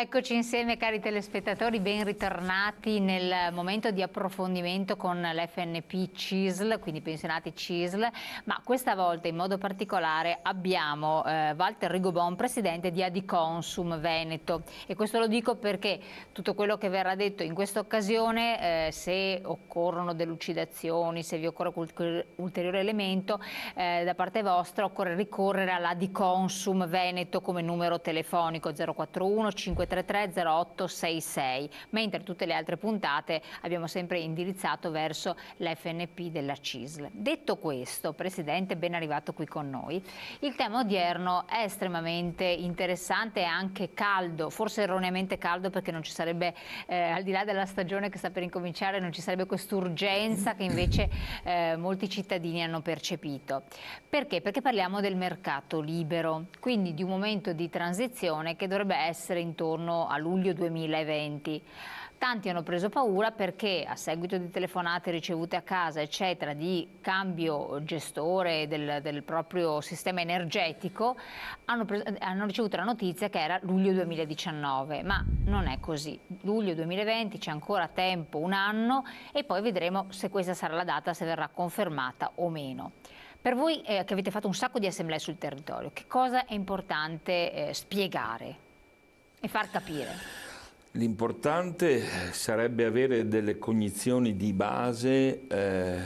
Eccoci insieme cari telespettatori, ben ritornati nel momento di approfondimento con l'FNP CISL, quindi pensionati CISL, ma questa volta in modo particolare abbiamo eh, Walter Rigobon, presidente di Adiconsum Veneto e questo lo dico perché tutto quello che verrà detto in questa occasione, eh, se occorrono delucidazioni, se vi occorre qualche ulteriore elemento, eh, da parte vostra occorre ricorrere all'Adiconsum Veneto come numero telefonico 041 53 2330866, mentre tutte le altre puntate abbiamo sempre indirizzato verso l'FNP della CISL. Detto questo, Presidente, ben arrivato qui con noi, il tema odierno è estremamente interessante e anche caldo, forse erroneamente caldo perché non ci sarebbe, eh, al di là della stagione che sta per incominciare, non ci sarebbe quest'urgenza che invece eh, molti cittadini hanno percepito. Perché? Perché parliamo del mercato libero, quindi di un momento di transizione che dovrebbe essere intorno intorno a luglio 2020. Tanti hanno preso paura perché a seguito di telefonate ricevute a casa, eccetera, di cambio gestore del, del proprio sistema energetico, hanno, preso, hanno, ricevuto la notizia che era luglio 2019, ma non è così. Luglio 2020 c'è ancora tempo, un anno, e poi vedremo se questa sarà la data, se verrà confermata o meno. Per voi eh, che avete fatto un sacco di assemblee sul territorio, che cosa è importante eh, spiegare? E far capire. L'importante sarebbe avere delle cognizioni di base eh,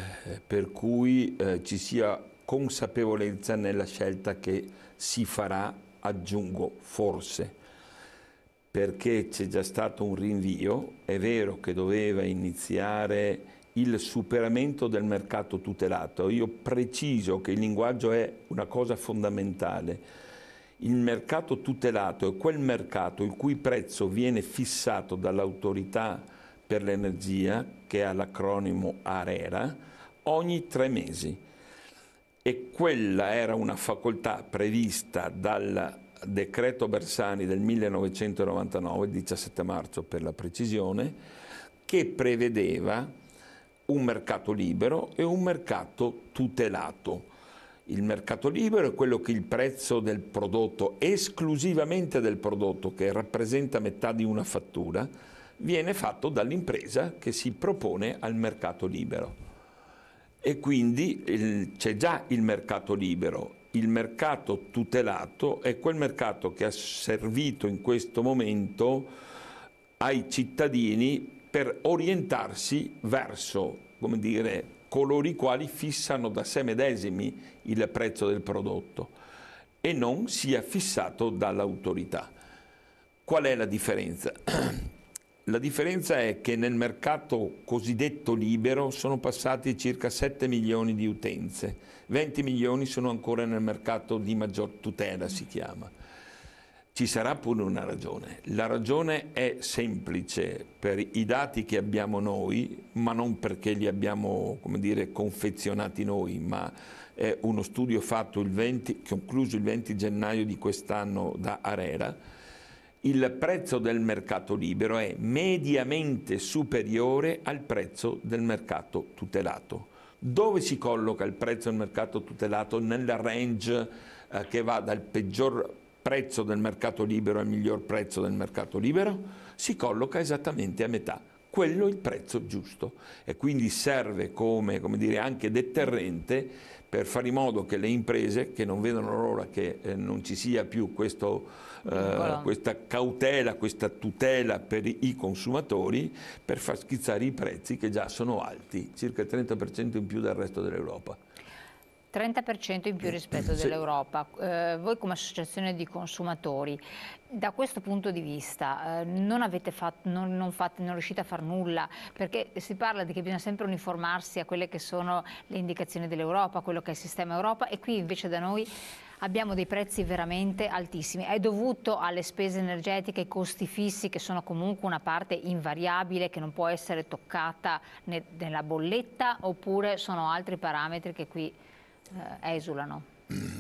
per cui eh, ci sia consapevolezza nella scelta che si farà, aggiungo forse, perché c'è già stato un rinvio, è vero che doveva iniziare il superamento del mercato tutelato, io preciso che il linguaggio è una cosa fondamentale, il mercato tutelato è quel mercato il cui prezzo viene fissato dall'autorità per l'energia, che ha l'acronimo ARERA, ogni tre mesi. E quella era una facoltà prevista dal decreto Bersani del 1999, il 17 marzo per la precisione, che prevedeva un mercato libero e un mercato tutelato il mercato libero è quello che il prezzo del prodotto, esclusivamente del prodotto che rappresenta metà di una fattura, viene fatto dall'impresa che si propone al mercato libero. E quindi c'è già il mercato libero. Il mercato tutelato è quel mercato che ha servito in questo momento ai cittadini per orientarsi verso, come dire, coloro i quali fissano da sé medesimi il prezzo del prodotto e non sia fissato dall'autorità. Qual è la differenza? La differenza è che nel mercato cosiddetto libero sono passati circa 7 milioni di utenze, 20 milioni sono ancora nel mercato di maggior tutela si chiama. Ci sarà pure una ragione. La ragione è semplice per i dati che abbiamo noi, ma non perché li abbiamo dire, confezionati noi, ma è uno studio fatto il 20, concluso il 20 gennaio di quest'anno da Arera, il prezzo del mercato libero è mediamente superiore al prezzo del mercato tutelato. Dove si colloca il prezzo del mercato tutelato? Nella range eh, che va dal peggior prezzo del mercato libero e miglior prezzo del mercato libero, si colloca esattamente a metà. Quello è il prezzo giusto e quindi serve come, come dire, anche deterrente per fare in modo che le imprese che non vedono l'ora che eh, non ci sia più questo, eh, questa cautela, questa tutela per i consumatori per far schizzare i prezzi che già sono alti, circa il 30% in più del resto dell'Europa. 30% in più rispetto sì. dell'Europa. Eh, voi come associazione di consumatori, da questo punto di vista eh, non, fatto, non, non, fate, non, riuscite a fare nulla, perché si parla di che bisogna sempre uniformarsi a quelle che sono le indicazioni dell'Europa, quello che è il sistema Europa e qui invece da noi abbiamo dei prezzi veramente altissimi. È dovuto alle spese energetiche, ai costi fissi che sono comunque una parte invariabile che non può essere toccata nella bolletta oppure sono altri parametri che qui eh, esulano?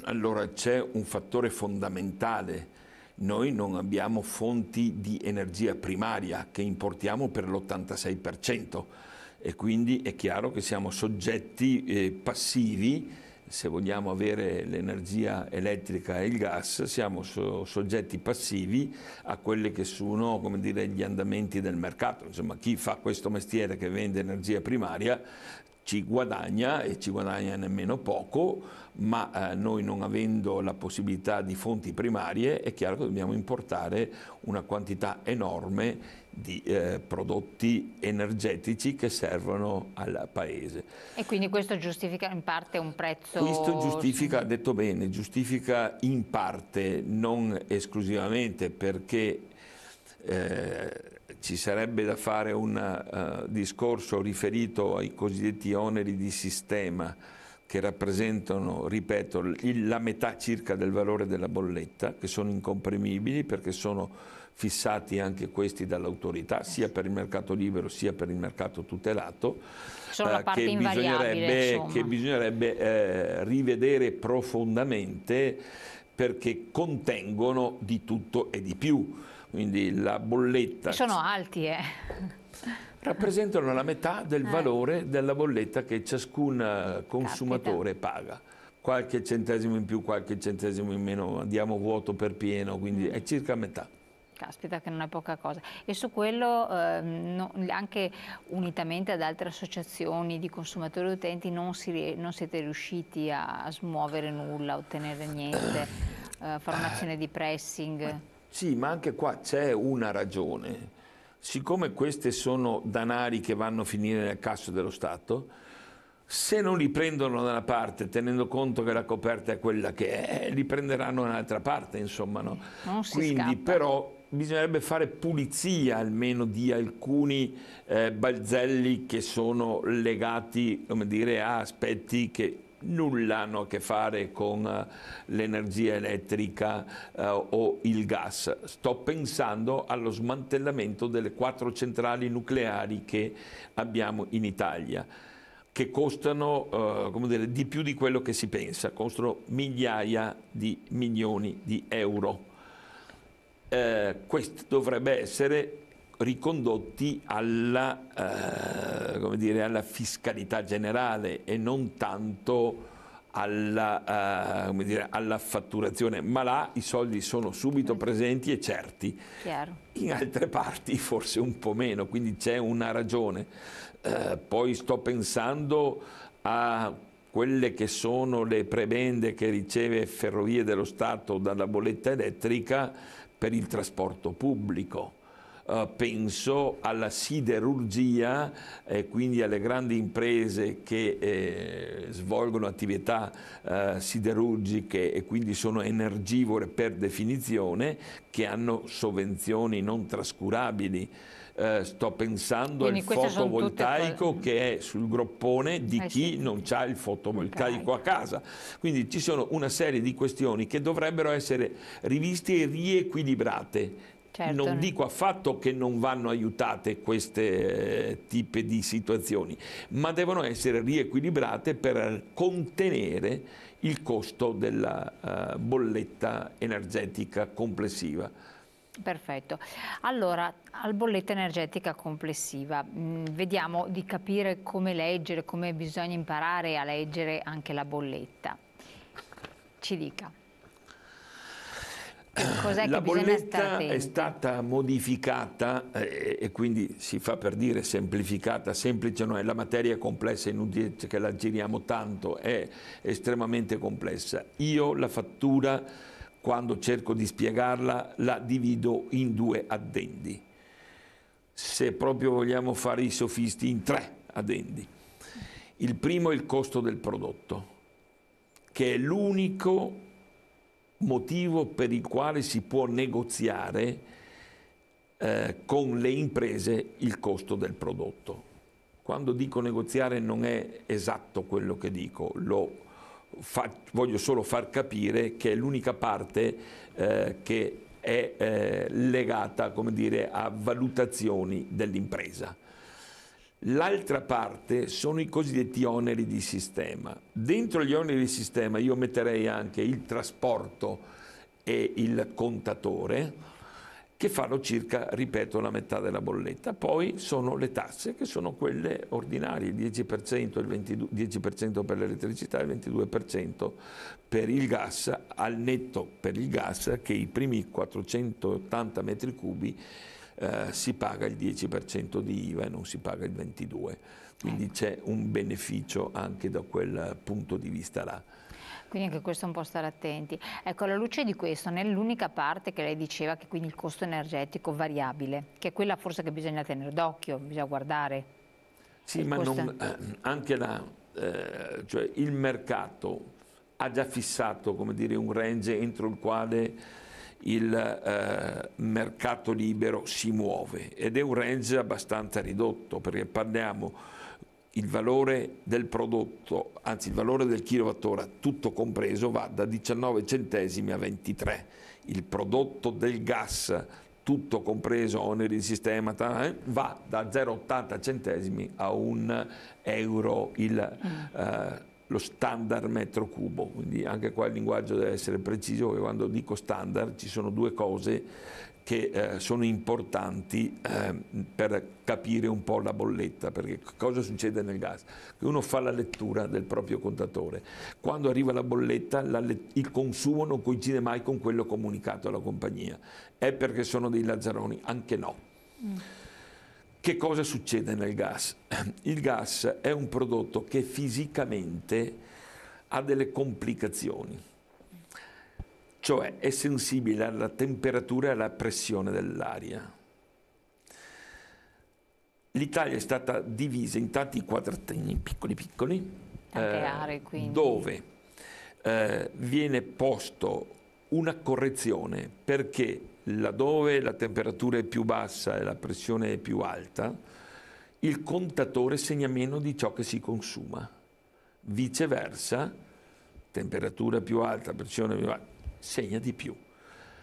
Allora c'è un fattore fondamentale. Noi non abbiamo fonti di energia primaria che importiamo per l'86% e quindi è chiaro che siamo soggetti eh, passivi se vogliamo avere l'energia elettrica e il gas, siamo so soggetti passivi a quelli che sono dire, gli andamenti del mercato. Insomma, chi fa questo mestiere che vende energia primaria ci guadagna e ci guadagna nemmeno poco, ma eh, noi non avendo la possibilità di fonti primarie è chiaro che dobbiamo importare una quantità enorme di eh, prodotti energetici che servono al paese. E quindi questo giustifica in parte un prezzo? Questo giustifica, ha detto bene, giustifica in parte, non esclusivamente perché... Eh, ci sarebbe da fare un uh, discorso riferito ai cosiddetti oneri di sistema che rappresentano, ripeto, il, la metà circa del valore della bolletta, che sono incomprimibili perché sono fissati anche questi dall'autorità, sia per il mercato libero sia per il mercato tutelato, eh, che, bisognerebbe, che bisognerebbe eh, rivedere profondamente perché contengono di tutto e di più quindi la bolletta... sono alti, eh? Rappresentano la metà del eh. valore della bolletta che ciascun eh, consumatore Capita. paga. Qualche centesimo in più, qualche centesimo in meno, andiamo vuoto per pieno, quindi mm. è circa metà. Caspita che non è poca cosa. E su quello eh, no, anche unitamente ad altre associazioni di consumatori e utenti non, si, non siete riusciti a, a, smuovere nulla, a ottenere niente, a eh, fare un'azione di pressing? Sì, ma anche qua c'è una ragione. Siccome questi sono danari che vanno a finire nel casso dello Stato, se non li prendono da una parte, tenendo conto che la coperta è quella che è, li prenderanno da un'altra parte, insomma. No? Quindi, scappa. però, bisognerebbe fare pulizia almeno di alcuni eh, balzelli che sono legati, dire, a aspetti che nulla hanno a che fare con eh, l'energia elettrica eh, o il gas. Sto pensando allo smantellamento delle quattro centrali nucleari che abbiamo in Italia che costano eh, dire, di più di quello che si pensa, costano migliaia di milioni di euro. Eh, questo dovrebbe essere ricondotti alla, eh, dire, alla fiscalità generale e non tanto alla, eh, dire, alla, fatturazione, ma là i soldi sono subito eh. presenti e certi. Chiaro. In altre parti forse un po' meno, quindi c'è una ragione. Eh, poi sto pensando a quelle che sono le prebende che riceve Ferrovie dello Stato dalla bolletta elettrica per il trasporto pubblico. Eh, penso alla siderurgia e quindi alle grandi imprese che eh, svolgono attività eh, siderurgiche e quindi sono energivore per definizione, che hanno sovvenzioni non trascurabili. Eh, sto pensando Quindi al fotovoltaico tutte... che è sul groppone di eh chi sì. non ha il fotovoltaico okay. a casa. Quindi ci sono una serie di questioni che dovrebbero essere riviste e riequilibrate Certo. Non dico affatto che non vanno aiutate queste eh, tipi di situazioni, ma devono essere riequilibrate per contenere il costo della eh, bolletta energetica complessiva. Perfetto. Allora, al bolletta energetica complessiva, mh, mm, vediamo di capire come leggere, come bisogna imparare a leggere anche la bolletta. Ci dica. Cos'è la bolletta è stata modificata eh, e quindi si fa per dire semplificata, semplice non è, la materia è complessa, inutile che la giriamo tanto, è estremamente complessa. Io la fattura, quando cerco di spiegarla, la divido in due addendi, se proprio vogliamo fare i sofisti, in tre addendi. Il primo è il costo del prodotto, che è l'unico motivo per il quale si può negoziare eh, con le imprese il costo del prodotto. Quando dico negoziare non è esatto quello che dico, fa, voglio solo far capire che è l'unica parte eh, che è eh, legata dire, a valutazioni dell'impresa. L'altra parte sono i cosiddetti oneri di sistema. Dentro gli oneri di sistema io metterei anche il trasporto e il contatore che fanno circa, ripeto, la metà della bolletta. Poi sono le tasse che sono quelle ordinarie, il 10%, il 22, 10% per l'elettricità e il 22% per il gas, al netto per il gas che i primi 480 metri cubi eh, si paga il 10% di IVA e non si paga il 22%, quindi ecco. c'è un beneficio anche da quel punto di vista là. Quindi anche questo è un po' stare attenti. Ecco, alla luce di questo, nell'unica parte che lei diceva che quindi il costo energetico variabile, che è quella forse che bisogna tenere d'occhio, bisogna guardare. Sì, ma non, eh, anche là, eh, cioè il mercato ha già fissato, come dire, un range entro il quale il eh, mercato libero si muove ed è un range abbastanza ridotto perché parliamo il valore del prodotto, anzi il valore del kilowattora tutto compreso va da 19 centesimi a 23. Il prodotto del gas tutto compreso oneri di sistema eh, va da 0,80 centesimi a 1 euro il eh, lo standard metro cubo, quindi anche qua il linguaggio deve essere preciso, che quando dico standard ci sono due cose che eh, sono importanti eh, per capire un po' la bolletta, perché cosa succede nel gas? Che uno fa la lettura del proprio contatore, quando arriva la bolletta la let- il consumo non coincide mai con quello comunicato alla compagnia, è perché sono dei lazzaroni, anche no. Mm. Che cosa succede nel gas? Il gas è un prodotto che fisicamente ha delle complicazioni, cioè è sensibile alla temperatura e alla pressione dell'aria. L'Italia è stata divisa in tanti quadratini piccoli piccoli, eh, aree, dove eh, viene posto una correzione perché laddove la temperatura è più bassa e la pressione è più alta, il contatore segna meno di ciò che si consuma. Viceversa, temperatura più alta, pressione più alta, segna di più.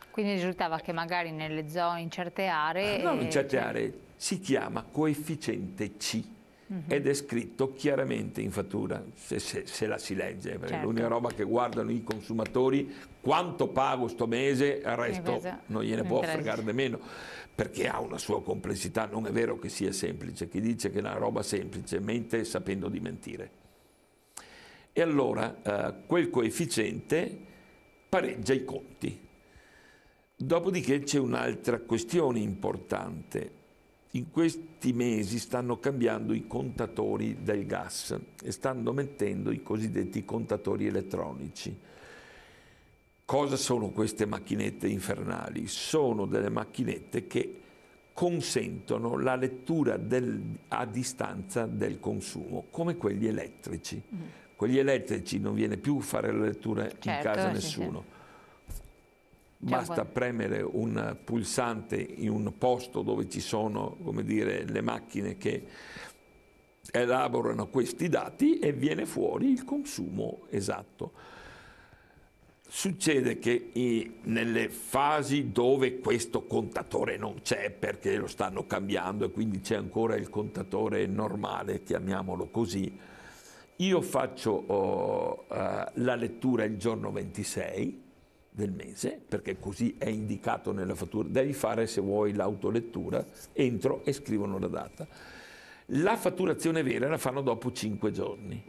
Quindi risultava che magari nelle zone, in certe aree... No, in certe eh, aree si chiama coefficiente C Mm-hmm. ed è scritto chiaramente in fattura, se, se, se la si legge, perché certo. l'unica roba che guardano i consumatori, quanto pago sto mese, il eh, resto invece, non gliene può fregare nemmeno, perché ha una sua complessità, non è vero che sia semplice, chi dice che è una roba semplice mente sapendo di mentire. E allora eh, quel coefficiente pareggia i conti. Dopodiché c'è un'altra questione importante, in questi mesi stanno cambiando i contatori del gas e stanno mettendo i cosiddetti contatori elettronici. Cosa sono queste macchinette infernali? Sono delle macchinette che consentono la lettura del, a distanza del consumo, come quelli elettrici. Mm. Quelli elettrici non viene più fare la lettura certo, in casa a nessuno. Sì, sì basta premere un pulsante in un posto dove ci sono dire, le macchine che elaborano questi dati e viene fuori il consumo esatto. Succede che i, nelle fasi dove questo contatore non c'è perché lo stanno cambiando e quindi c'è ancora il contatore normale, chiamiamolo così, io faccio oh, uh, la lettura il giorno 26, del mese, perché così è indicato nella fattura, devi fare se vuoi l'autolettura, entro e scrivono la data. La fatturazione vera la fanno dopo 5 giorni.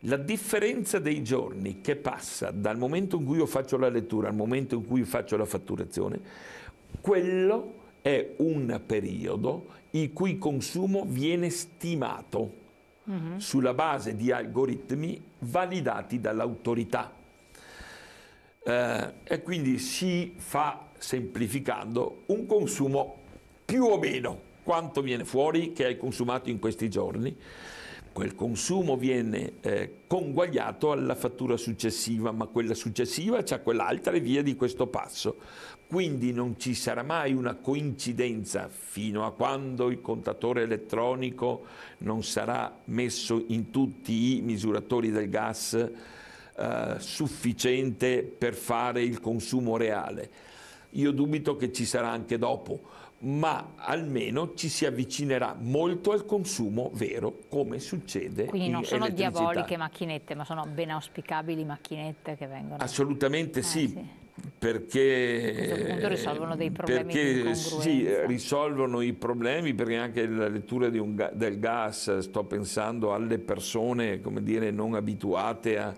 La differenza dei giorni che passa dal momento in cui io faccio la lettura al momento in cui faccio la fatturazione, quello è un periodo il cui consumo viene stimato uh mm-hmm. -huh. sulla base di algoritmi validati dall'autorità eh, e quindi si fa, semplificando, un consumo più o meno quanto viene fuori che hai consumato in questi giorni. Quel consumo viene eh, conguagliato alla fattura successiva, ma quella successiva c'è quell'altra e via di questo passo. Quindi non ci sarà mai una coincidenza fino a quando il contatore elettronico non sarà messo in tutti i misuratori del gas eh, sufficiente per fare il consumo reale. Io dubito che ci sarà anche dopo, ma almeno ci si avvicinerà molto al consumo vero come succede quindi non sono diaboliche macchinette ma sono ben auspicabili macchinette che vengono assolutamente eh, sì, sì, perché, risolvono, perché sì, risolvono i problemi perché anche la lettura un, del gas sto pensando alle persone come dire non abituate a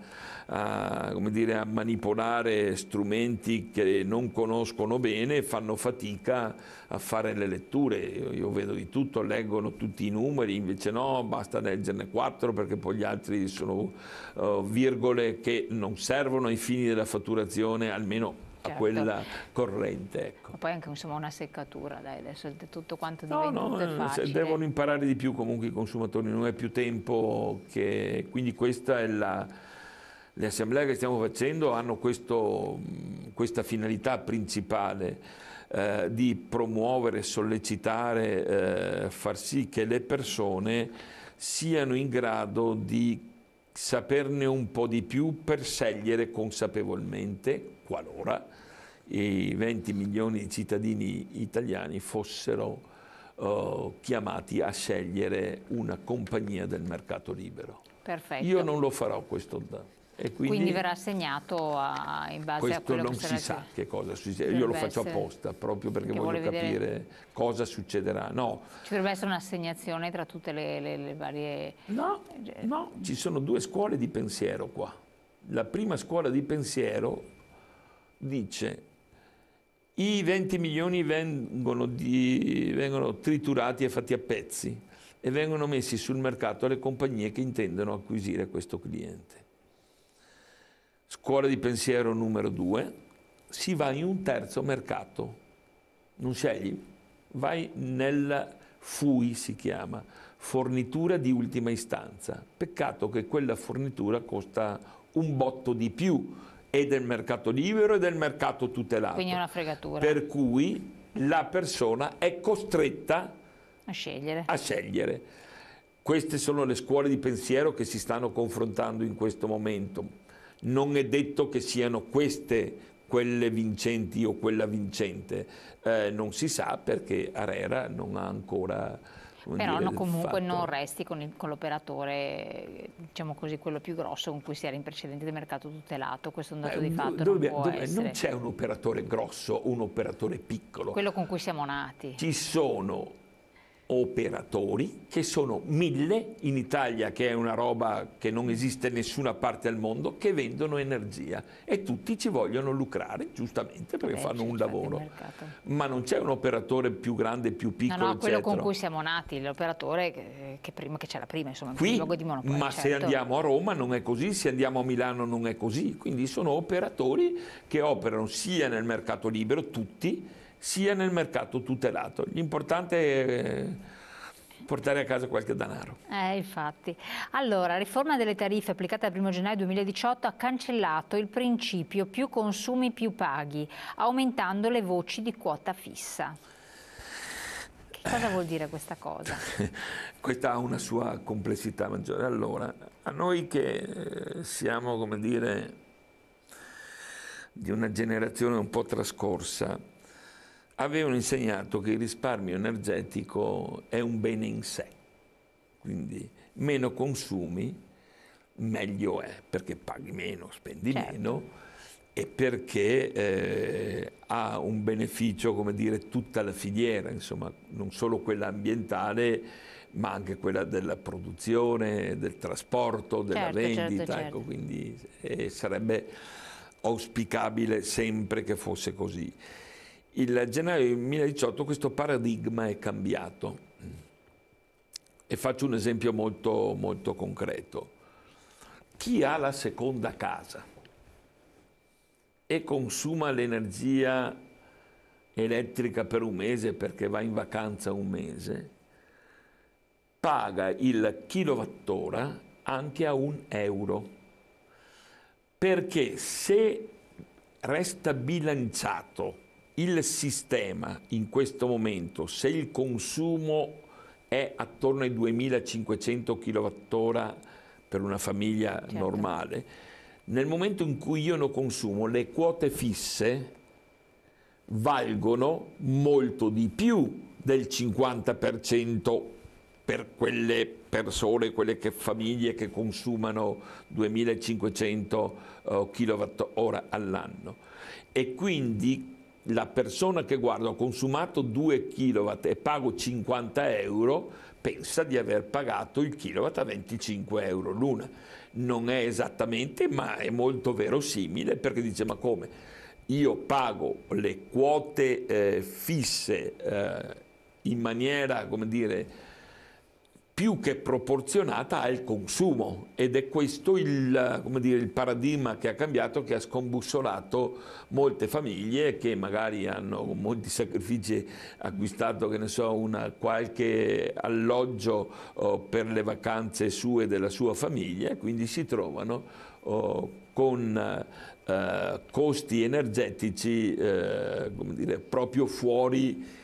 a, dire, a manipolare strumenti che non conoscono bene e fanno fatica a fare le letture. Io, io vedo di tutto, leggono tutti i numeri, invece no, basta leggerne quattro perché poi gli altri sono uh, virgole che non servono ai fini della fatturazione, almeno Certo. a quella corrente. Ecco. Poi anche insomma, una seccatura, dai, adesso tutto quanto no, no, eh, Devono imparare di più comunque i consumatori, non è più tempo che... Quindi questa è la le assemblee che stiamo facendo hanno questo, questa finalità principale eh, di promuovere, sollecitare, eh, far sì che le persone siano in grado di saperne un po' di più per scegliere consapevolmente, qualora i 20 milioni di cittadini italiani fossero eh, chiamati a scegliere una compagnia del mercato libero. Perfetto. Io non lo farò questo. Quindi, quindi, verrà assegnato a, in base a quello che Questo non si sa che cosa succede, io lo faccio essere, apposta proprio perché, perché voglio capire vedere... cosa succederà. No. Ci dovrebbe essere un'assegnazione tra tutte le, le, le varie... No, eh, no, ci sono due scuole di pensiero qua. La prima scuola di pensiero dice i 20 milioni vengono, di, vengono triturati e fatti a pezzi e vengono messi sul mercato alle compagnie che intendono acquisire questo cliente scuola di pensiero numero due, si va in un terzo mercato, non scegli, vai nel FUI si chiama, fornitura di ultima istanza. Peccato che quella fornitura costa un botto di più e del mercato libero e del mercato tutelato. Quindi è una fregatura. Per cui la persona è costretta a scegliere. A scegliere. Queste sono le scuole di pensiero che si stanno confrontando in questo momento non è detto che siano queste quelle vincenti o quella vincente, eh, non si sa perché Arera non ha ancora... Però dire, no, comunque fatto. non resti con, il, con l'operatore, diciamo così, quello più grosso con cui si era in precedente del mercato tutelato, questo è un dato Beh, di fatto. Dobbiamo, non, dobbiamo, non c'è un operatore grosso, un operatore piccolo. Quello con cui siamo nati. Ci sono operatori, che sono mille in Italia, che è una roba che non esiste in nessuna parte al mondo, che vendono energia e tutti ci vogliono lucrare, giustamente, perché Beh, fanno un lavoro. Ma non c'è un operatore più grande, più piccolo, No, no, quello eccetera. con cui siamo nati, l'operatore che, prima, che c'era prima, insomma, Qui, in luogo di monopolio. Ma certo. se andiamo a Roma non è così, se andiamo a Milano non è così, quindi sono operatori che operano sia nel mercato libero, tutti, sia nel mercato tutelato. L'importante è eh, portare a casa qualche denaro. Eh, infatti. Allora, la riforma delle tariffe applicata dal 1 gennaio 2018 ha cancellato il principio più consumi più paghi, aumentando le voci di quota fissa. Che cosa vuol dire questa cosa? questa ha una sua complessità maggiore. Allora, a noi che eh, siamo, come dire, di una generazione un po' trascorsa, avevano insegnato che il risparmio energetico è un bene in sé, quindi meno consumi meglio è, perché paghi meno, spendi certo. meno e perché eh, ha un beneficio, come dire, tutta la filiera, insomma, non solo quella ambientale, ma anche quella della produzione, del trasporto, della certo, certo vendita, ecco, certo, ecco, quindi eh, sarebbe auspicabile sempre che fosse così il gennaio 2018 questo paradigma è cambiato. E faccio un esempio molto, molto concreto. Chi ha la seconda casa e consuma l'energia elettrica per un mese perché va in vacanza un mese, paga il kilowattora anche a un euro. Perché se resta bilanciato il sistema in questo momento, se il consumo è attorno ai 2500 kWh per una famiglia certo. normale, nel momento in cui io non consumo le quote fisse valgono molto di più del 50% per quelle persone, quelle che, famiglie che consumano 2500 eh, kWh all'anno. E quindi la persona che guarda ho consumato 2 kW e pago 50 euro pensa di aver pagato il kilowatt a 25 euro l'una. Non è esattamente, ma è molto verosimile perché dice ma come? Io pago le quote eh, fisse eh, in maniera, come dire, più che proporzionata al consumo ed è questo il, dire, il, paradigma che ha cambiato, che ha scombussolato molte famiglie che magari hanno con molti sacrifici acquistato so, una, qualche alloggio oh, per le vacanze sue e della sua famiglia e quindi si trovano oh, con eh, costi energetici eh, dire, proprio fuori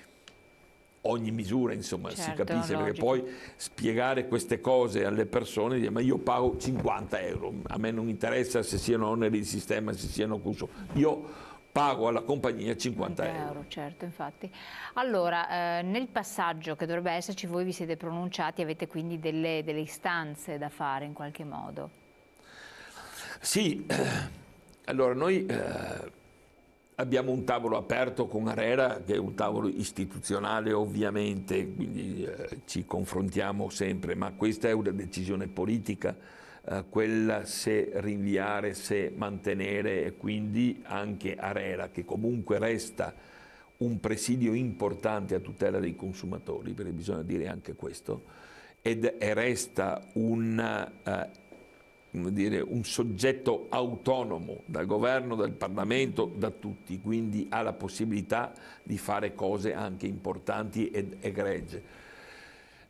ogni misura, insomma, certo, si capisce, logico. perché poi spiegare queste cose alle persone, dire, ma io pago 50 euro, a me non interessa se siano oneri di sistema, se siano custo, io pago alla compagnia 50 euro. euro. Certo, infatti. Allora, eh, nel passaggio che dovrebbe esserci, voi vi siete pronunciati, avete quindi delle, delle istanze da fare in qualche modo? Sì, allora noi... Eh, Abbiamo un tavolo aperto con Arera, che è un tavolo istituzionale ovviamente, quindi eh, ci confrontiamo sempre, ma questa è una decisione politica, eh, quella se rinviare, se mantenere e quindi anche Arera, che comunque resta un presidio importante a tutela dei consumatori, perché bisogna dire anche questo, ed, e resta un... Eh, dire, un soggetto autonomo dal governo, dal Parlamento, da tutti, quindi ha la possibilità di fare cose anche importanti ed egregie.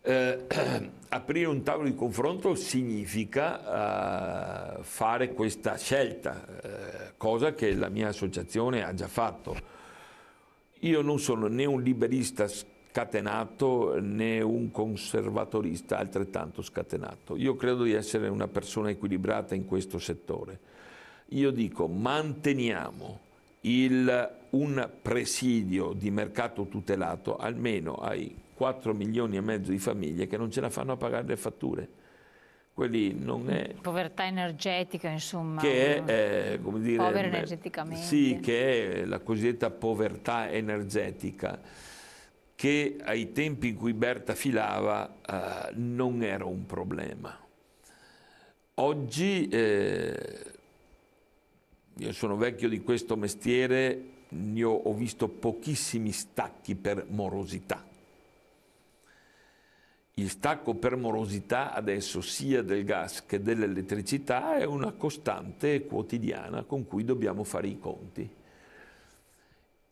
Eh, aprire un tavolo di confronto significa eh, fare questa scelta, eh, cosa che la mia associazione ha già fatto. Io non sono né un liberista scatenato né un conservatorista altrettanto scatenato. Io credo di essere una persona equilibrata in questo settore. Io dico manteniamo il, un presidio di mercato tutelato almeno ai 4 milioni e mezzo di famiglie che non ce la fanno a pagare le fatture. Quelli non è... Povertà energetica, insomma. Che è, eh, come dire... Povero energeticamente. Sì, che è la cosiddetta povertà energetica che ai tempi in cui Berta filava eh, non era un problema. Oggi eh, io sono vecchio di questo mestiere, io ho visto pochissimi stacchi per morosità. Il stacco per morosità adesso sia del gas che dell'elettricità è una costante quotidiana con cui dobbiamo fare i conti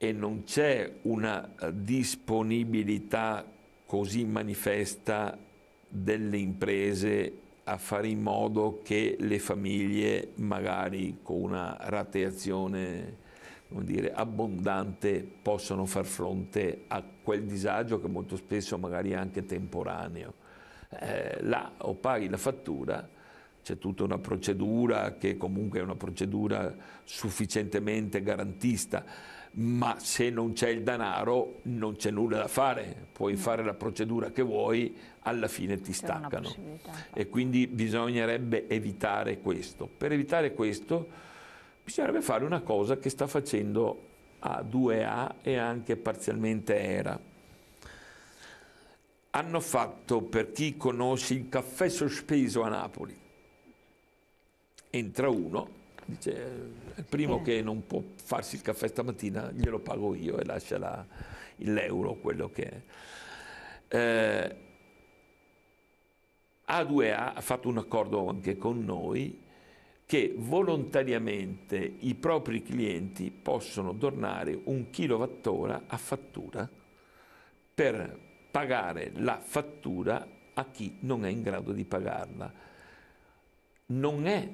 e non c'è una eh, disponibilità così manifesta delle imprese a fare in modo che le famiglie magari con una rateazione dire, abbondante possano far fronte a quel disagio che molto spesso magari è anche temporaneo. Eh, là o paghi la fattura c'è tutta una procedura che comunque è una procedura sufficientemente garantista ma se non c'è il denaro non c'è nulla da fare, puoi mm. fare la procedura che vuoi, alla fine ti staccano. E quindi bisognerebbe evitare questo. Per evitare questo bisognerebbe fare una cosa che sta facendo A2A e anche parzialmente ERA. Hanno fatto, per chi conosce, il caffè sospeso a Napoli. Entra uno, dice il primo che non può farsi il caffè stamattina glielo pago io e lascia la, l'euro quello che è. Eh, A2A ha fatto un accordo anche con noi che volontariamente i propri clienti possono donare un kilowattora a fattura per pagare la fattura a chi non è in grado di pagarla. Non è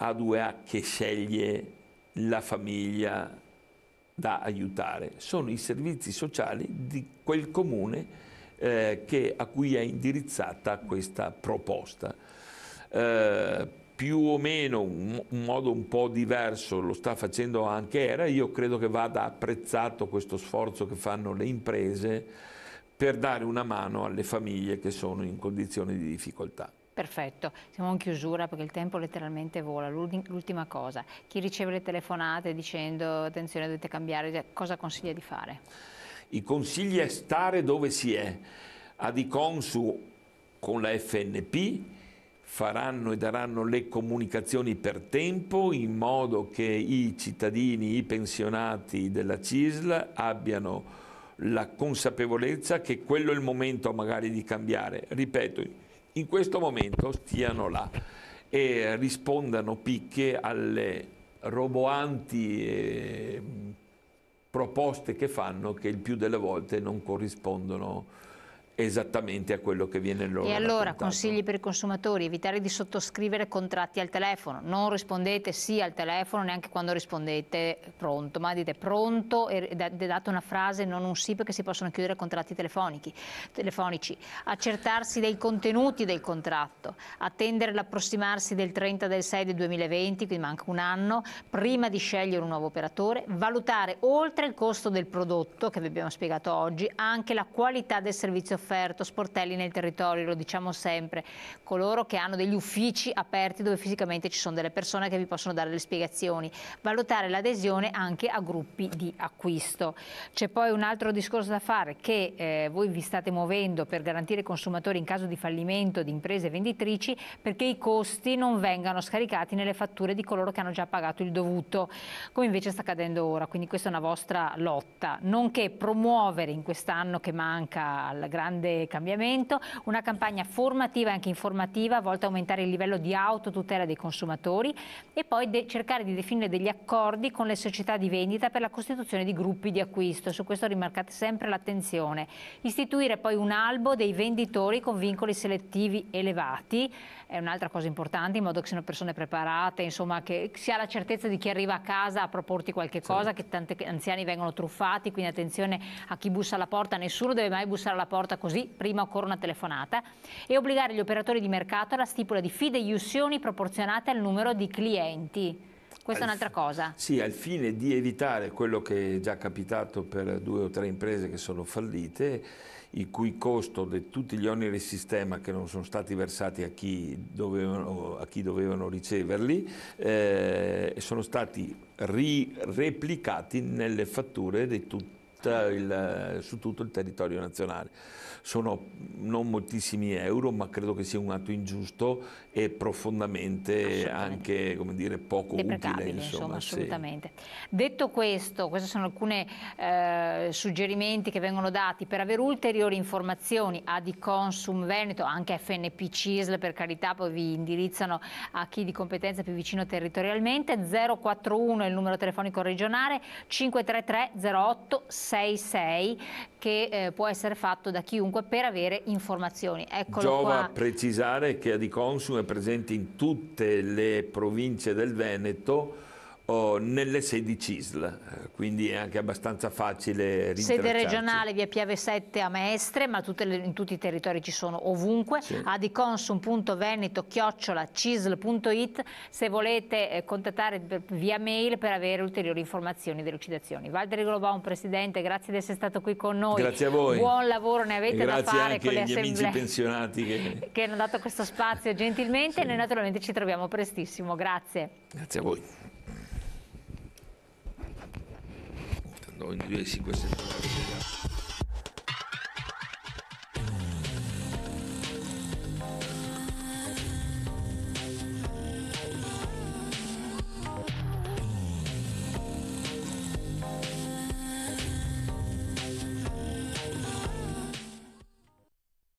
a2A che sceglie la famiglia da aiutare, sono i servizi sociali di quel comune eh, che, a cui è indirizzata questa proposta. Eh, più o meno un, un, modo un po' diverso lo sta facendo anche ERA, io credo che vada apprezzato questo sforzo che fanno le imprese per dare una mano alle famiglie che sono in condizioni di difficoltà. Perfetto, siamo in chiusura perché il tempo letteralmente vola. L'ultima cosa, chi riceve le telefonate dicendo attenzione dovete cambiare, cioè, cosa consiglia di fare? I consigli è stare dove si è. Adiconsu con la FNP faranno e daranno le comunicazioni per tempo in modo che i cittadini, i pensionati della CISL abbiano la consapevolezza che quello è il momento magari di cambiare. Ripeto, in questo momento stiano là e rispondano picche alle roboanti eh, proposte che fanno che il più delle volte non corrispondono esattamente a quello che viene loro E allora raccontato. consigli per i consumatori, evitare di sottoscrivere contratti al telefono, non rispondete sì al telefono neanche quando rispondete pronto, ma dite pronto e date una frase, non un sì perché si possono chiudere contratti telefonici, accertarsi dei contenuti del contratto, attendere l'approssimarsi del 30 del 6 del 2020, quindi manca un anno, prima di scegliere un nuovo operatore, valutare oltre il costo del prodotto che vi abbiamo spiegato oggi, anche la qualità del servizio offerto offerto sportelli nel territorio, lo diciamo sempre, coloro che hanno degli uffici aperti dove fisicamente ci sono delle persone che vi possono dare le spiegazioni, valutare l'adesione anche a gruppi di acquisto. C'è poi un altro discorso da fare che eh, voi vi state muovendo per garantire i consumatori in caso di fallimento di imprese venditrici perché i costi non vengano scaricati nelle fatture di coloro che hanno già pagato il dovuto, come invece sta accadendo ora, quindi questa è una vostra lotta, nonché promuovere in quest'anno che manca al grande grande cambiamento, una campagna formativa e anche informativa volta a aumentare il livello di autotutela dei consumatori e poi cercare di definire degli accordi con le società di vendita per la costituzione di gruppi di acquisto. Su questo rimarcate sempre l'attenzione. Istituire poi un albo dei venditori con vincoli selettivi elevati è un'altra cosa importante, in modo che siano persone preparate, insomma, che si ha la certezza di chi arriva a casa a proporti qualche cosa, sì. che tanti anziani vengono truffati, quindi attenzione a chi bussa alla porta, nessuno deve mai bussare alla porta così, prima occorre una telefonata, e obbligare gli operatori di mercato alla stipula di fideiussioni proporzionate al numero di clienti. Questa al, è un'altra cosa. Sì, al fine di evitare quello che è già capitato per due o tre imprese che sono fallite, il cui costo di tutti gli oneri del sistema che non sono stati versati a chi dovevano, a chi dovevano riceverli, eh, sono stati replicati nelle fatture di tutti il, su tutto il territorio nazionale. Sono non moltissimi euro, ma credo che sia un atto ingiusto e profondamente anche come dire, poco utile. Insomma, assolutamente. Sì. Detto questo, questi sono alcuni eh, suggerimenti che vengono dati. Per avere ulteriori informazioni a di Consum Veneto, anche FNP CISL, per carità, poi vi indirizzano a chi di competenza più vicino territorialmente. 041 è il numero telefonico regionale, 533 08 66 che eh, può essere fatto da chiunque per avere informazioni. Eccolo Giova qua. precisare che Adiconsum è presente in tutte le province del Veneto o nelle sedi CISL, eh, quindi è anche abbastanza facile Sede regionale via Piave 7 a Maestre, ma le, in tutti i territori ci sono ovunque, sì. adiconsum.veneto-cisl.it se volete eh, contattare via mail per avere ulteriori informazioni e delucidazioni. Valdere Globaun, Presidente, grazie di essere stato qui con noi. Grazie a voi. Buon lavoro, ne avete da fare con le assemblee. Grazie anche agli amici pensionati che... che... hanno dato questo spazio gentilmente sì. noi naturalmente ci troviamo prestissimo. Grazie. Grazie a voi. in due, cinque settimane.